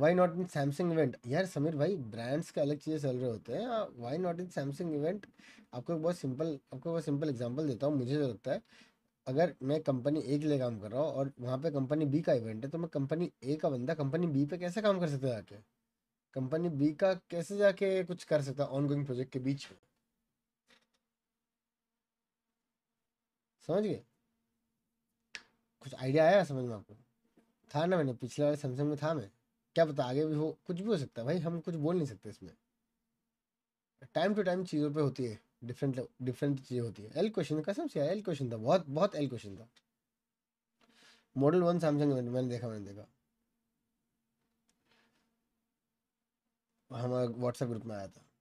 Y not in Samsung event यार समीर भाई brands के अलग चीज़ें चल रहे होते हैं why not in Samsung event आपको एक बहुत सिंपल आपको बहुत सिंपल एग्जाम्पल देता हूँ मुझे जो तो लगता है अगर मैं कंपनी ए के लिए काम कर रहा हूँ और वहाँ पे कंपनी बी का इवेंट है तो मैं कंपनी ए का बंदा कंपनी बी पे कैसे काम कर सकता है जाके कंपनी बी का कैसे जाके कुछ कर सकता है गोइंग प्रोजेक्ट के बीच में समझ गए कुछ आइडिया आया समझ में आपको था ना मैंने पिछले वाले सैमसंग में था मैं क्या पता आगे भी हो कुछ भी हो सकता है भाई हम कुछ बोल नहीं सकते इसमें टाइम टू टाइम चीज़ों पे होती है डिफरेंट डिफरेंट चीज़ें होती है एल क्वेश्चन कसम से एल क्वेश्चन था बहुत बहुत एल क्वेश्चन था मॉडल वन सैमसंग मैंने देखा मैंने देखा हमारे व्हाट्सएप ग्रुप में आया था